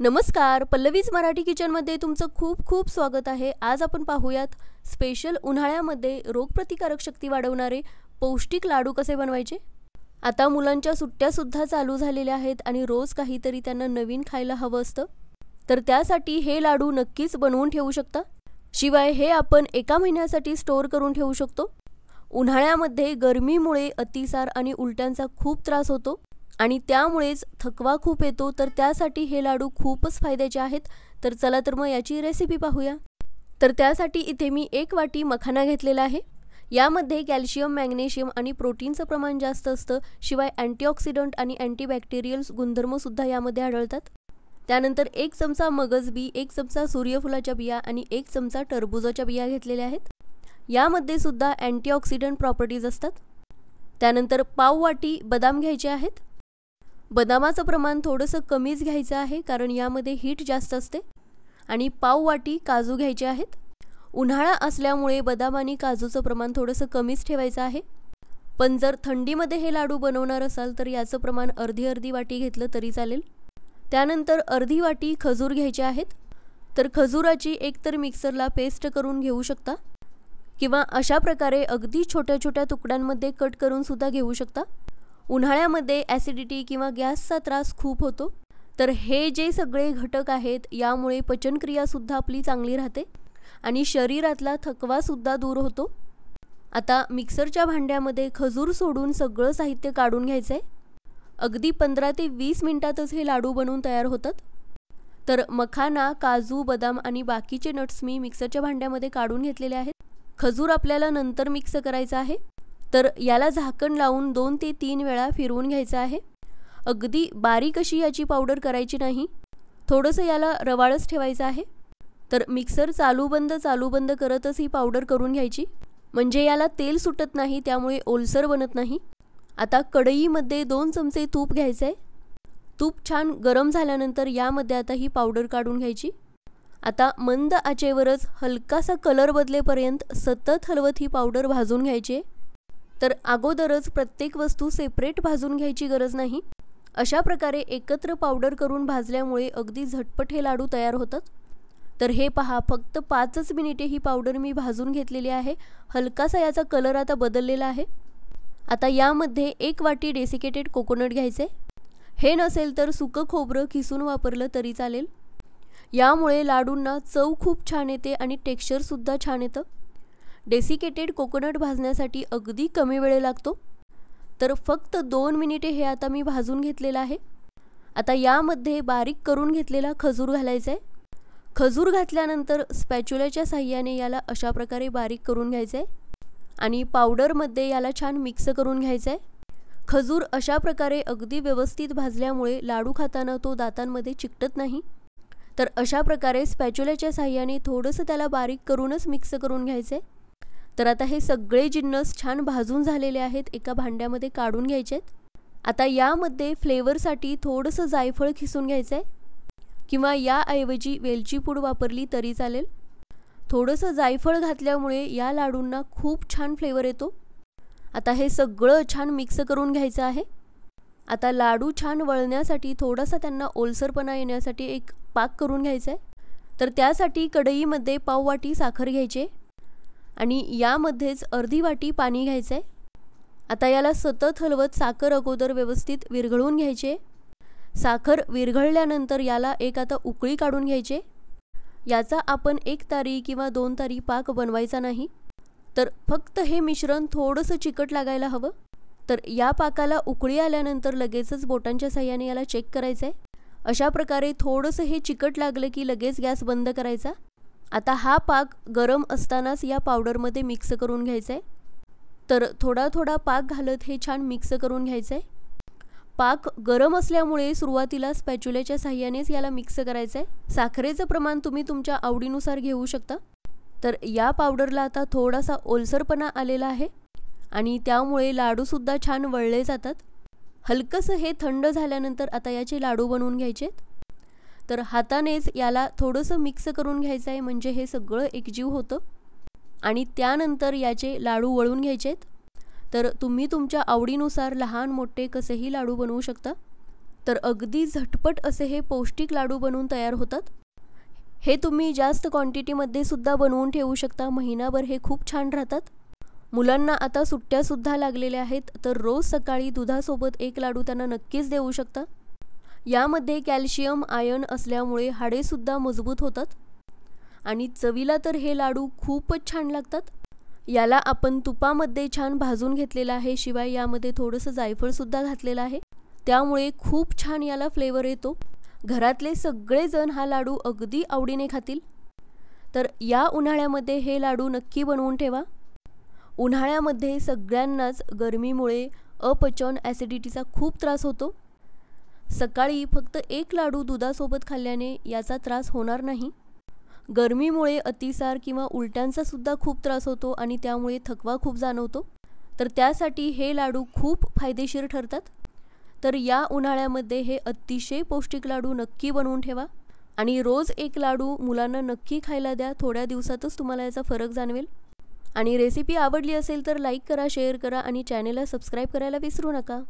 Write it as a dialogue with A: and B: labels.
A: नमस्कार पल्लवीज मराठी किचनमध्ये तुमचं खूप खूप स्वागत आहे आज आपण पाहूयात स्पेशल उन्हाळ्यामध्ये रोगप्रतिकारक शक्ती वाढवणारे पौष्टिक लाडू कसे बनवायचे आता मुलांच्या सुट्ट्यासुद्धा चालू झालेल्या आहेत आणि रोज काहीतरी त्यांना नवीन खायला हवं असतं तर त्यासाठी हे लाडू नक्कीच बनवून ठेवू शकता शिवाय हे आपण एका महिन्यासाठी स्टोअर करून ठेवू शकतो उन्हाळ्यामध्ये गरमीमुळे अतिसार आणि उलट्यांचा खूप त्रास होतो आणि त्यामुळेच थकवा खूप येतो तर त्यासाठी हे लाडू खूपच फायद्याचे आहेत तर चला तर मग याची रेसिपी पाहूया तर त्यासाठी इथे मी एक वाटी मखाना घेतलेला आहे यामध्ये कॅल्शियम मॅग्नेशियम आणि प्रोटीनचं प्रमाण जास्त असतं शिवाय अँटीऑक्सिडंट आणि अँटीबॅक्टेरियल्स गुणधर्मसुद्धा यामध्ये आढळतात त्यानंतर एक चमचा मगज बी एक चमचा सूर्यफुलाच्या बिया आणि एक चमचा टरबुजाच्या बिया घेतलेल्या आहेत यामध्ये सुद्धा अँटीऑक्सिडंट प्रॉपर्टीज असतात त्यानंतर पाव वाटी बदाम घ्यायचे आहेत बदामाचं प्रमाण थोडंसं कमीच घ्यायचं आहे कारण यामध्ये हीट जास्त असते आणि पाव वाटी काजू घ्यायचे आहेत उन्हाळा असल्यामुळे बदाम आणि काजूचं प्रमाण थोडंसं कमीच ठेवायचं आहे पण जर थंडीमध्ये हे लाडू बनवणार असाल तर याचं प्रमाण अर्धी अर्धी वाटी घेतलं तरी चालेल त्यानंतर अर्धी वाटी खजूर घ्यायचे आहेत तर खजुराची एकतर मिक्सरला पेस्ट करून घेऊ शकता किंवा अशा प्रकारे अगदी छोट्या छोट्या तुकड्यांमध्ये कट करून सुद्धा घेऊ शकता उन्हाळ्यामध्ये ॲसिडिटी किंवा गॅसचा त्रास खूप होतो तर हे जे सगळे घटक आहेत यामुळे पचनक्रियासुद्धा आपली चांगली राहते आणि शरीरातला थकवासुद्धा दूर होतो आता मिक्सरच्या भांड्यामध्ये खजूर सोडून सगळं साहित्य काढून घ्यायचं आहे अगदी पंधरा ते वीस मिनटातच हे लाडू बनवून तयार होतात तर मखाना काजू बदाम आणि बाकीचे नट्स मी मिक्सरच्या भांड्यामध्ये काढून घेतलेले आहेत खजूर आपल्याला नंतर मिक्स करायचं आहे तर याला झाकण लावून दोन ते तीन वेळा फिरवून घ्यायचं आहे अगदी बारीक अशी याची पावडर करायची नाही थोडंसं याला रवाळच ठेवायचं आहे तर मिक्सर चालू बंद चालू बंद करतच ही पावडर करून घ्यायची म्हणजे याला तेल सुटत नाही त्यामुळे ओलसर बनत नाही आता कढईमध्ये दोन चमचे तूप घ्यायचं आहे तूप छान गरम झाल्यानंतर यामध्ये आता ही पावडर काढून घ्यायची आता मंद आचेवरच हलकासा कलर बदलेपर्यंत सतत हलवत ही पावडर भाजून घ्यायची तर अगोदरच प्रत्येक वस्तू सेपरेट भाजून घ्यायची गरज नाही अशा प्रकारे एकत्र पावडर करून भाजल्यामुळे अगदी झटपट हे लाडू तयार होतात तर हे पहा फक्त पाचच मिनिटे ही पावडर मी भाजून घेतलेली आहे हलकासा याचा कलर आता बदललेला आहे आता यामध्ये एक वाटी डेसिकेटेड कोकोनट घ्यायचे हे नसेल तर सुकं खोबरं किसून वापरलं तरी चालेल यामुळे लाडूंना चव खूप छान येते आणि टेक्स्चरसुद्धा छान येतं डेसिकेटेड कोकोनट भाजण्यासाठी अगदी कमी वेळ लागतो तर फक्त दोन मिनिटे हे आता मी भाजून घेतलेलं आहे आता यामध्ये बारीक करून घेतलेला खजूर घालायचा आहे खजूर घातल्यानंतर स्पॅच्युलाच्या साह्याने याला अशा प्रकारे बारीक करून घ्यायचं आहे आणि पावडरमध्ये याला छान मिक्स करून घ्यायचं आहे खजूर अशा प्रकारे अगदी व्यवस्थित भाजल्यामुळे लाडू खाताना तो दातांमध्ये चिकटत नाही तर अशा प्रकारे स्पॅच्युलाच्या साह्याने थोडंसं त्याला बारीक करूनच मिक्स करून घ्यायचं आहे तर आता हे सगळे जिन्नस छान भाजून झालेले आहेत एका भांड्यामध्ये काढून घ्यायचे आहेत आता यामध्ये फ्लेवरसाठी थोडंसं जायफळ खिसून घ्यायचं आहे किंवा याऐवजी वेलची पूड वापरली तरी चालेल थोडंसं जायफळ घातल्यामुळे या लाडूंना खूप छान फ्लेवर येतो आता हे सगळं छान मिक्स करून घ्यायचं आहे आता लाडू छान वळण्यासाठी थोडासा त्यांना ओलसरपणा येण्यासाठी एक पाक करून घ्यायचा आहे तर त्यासाठी कढईमध्ये पाववाटी साखर घ्यायची आणि यामध्येच अर्धी वाटी पाणी घ्यायचं आहे आता याला सतत हलवत साखर अगोदर व्यवस्थित विरघळून घ्यायचे साखर विरघळल्यानंतर याला एक आता उकळी काढून घ्यायचे याचा आपण एक तारी किंवा दोन तारी पाक बनवायचा नाही तर फक्त हे मिश्रण थोडंसं चिकट लागायला हवं तर या पाकाला उकळी आल्यानंतर लगेचच बोटांच्या सहाय्याने याला चेक करायचं आहे अशा प्रकारे थोडंसं हे चिकट लागलं की लगेच गॅस बंद करायचा आता हा पाक गरम असतानाच या पावडरमध्ये मिक्स करून घ्यायचा आहे तर थोडा थोडा पाक घालत हे छान मिक्स करून घ्यायचं आहे पाक गरम असल्यामुळे सुरुवातीला स्पॅच्युलेच्या साह्यानेच याला मिक्स करायचं आहे साखरेचं प्रमाण तुम्ही तुमच्या आवडीनुसार घेऊ शकता तर या पावडरला आता थोडासा ओलसरपणा आलेला आहे आणि त्यामुळे लाडूसुद्धा छान वळले जातात हलकंसं हे थंड झाल्यानंतर आता याचे लाडू बनवून घ्यायचे आहेत तर हातानेच याला थोडंसं मिक्स करून घ्यायचं आहे म्हणजे हे सगळं एकजीव होतं आणि त्यानंतर याचे लाडू वळून घ्यायचे आहेत तर तुम्ही तुमच्या आवडीनुसार लहान मोठे कसेही लाडू बनवू शकता तर अगदी झटपट असे हे पौष्टिक लाडू बनवून तयार होतात हे तुम्ही जास्त क्वांटिटीमध्ये सुद्धा बनवून ठेवू शकता महिनाभर हे खूप छान राहतात मुलांना आता सुट्ट्यासुद्धा लागलेल्या आहेत तर रोज सकाळी दुधासोबत एक लाडू त्यांना नक्कीच देऊ शकता यामध्ये कॅल्शियम आयन असल्यामुळे हाडेसुद्धा मजबूत होतात आणि चवीला तर हे लाडू खूपच छान लागतात याला आपण तुपामध्ये छान भाजून घेतलेलं आहे शिवाय यामध्ये थोडंसं जायफळसुद्धा घातलेलं आहे त्यामुळे खूप छान याला फ्लेवर येतो घरातले सगळेजण हा लाडू अगदी आवडीने खातील तर या उन्हाळ्यामध्ये हे लाडू नक्की बनवून ठेवा उन्हाळ्यामध्ये सगळ्यांनाच गरमीमुळे अपचन ॲसिडिटीचा खूप त्रास होतो सकाळी फक्त एक लाडू दुधासोबत खाल्ल्याने याचा त्रास होणार नाही गरमीमुळे अतिसार किंवा उलट्यांचा सुद्धा खूप त्रास होतो आणि त्यामुळे थकवा खूप जाणवतो तर त्यासाठी हे लाडू खूप फायदेशीर ठरतात तर या उन्हाळ्यामध्ये हे अतिशय पौष्टिक लाडू नक्की बनवून ठेवा आणि रोज एक लाडू मुलांना नक्की खायला द्या थोड्या दिवसातच तुम्हाला याचा फरक जाणवेल आणि रेसिपी आवडली असेल तर लाईक करा शेअर करा आणि चॅनेलला सबस्क्राईब करायला विसरू नका